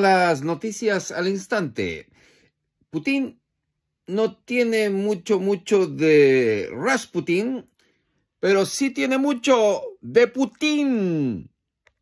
las noticias al instante. Putin no tiene mucho, mucho de Rasputin, pero sí tiene mucho de Putin.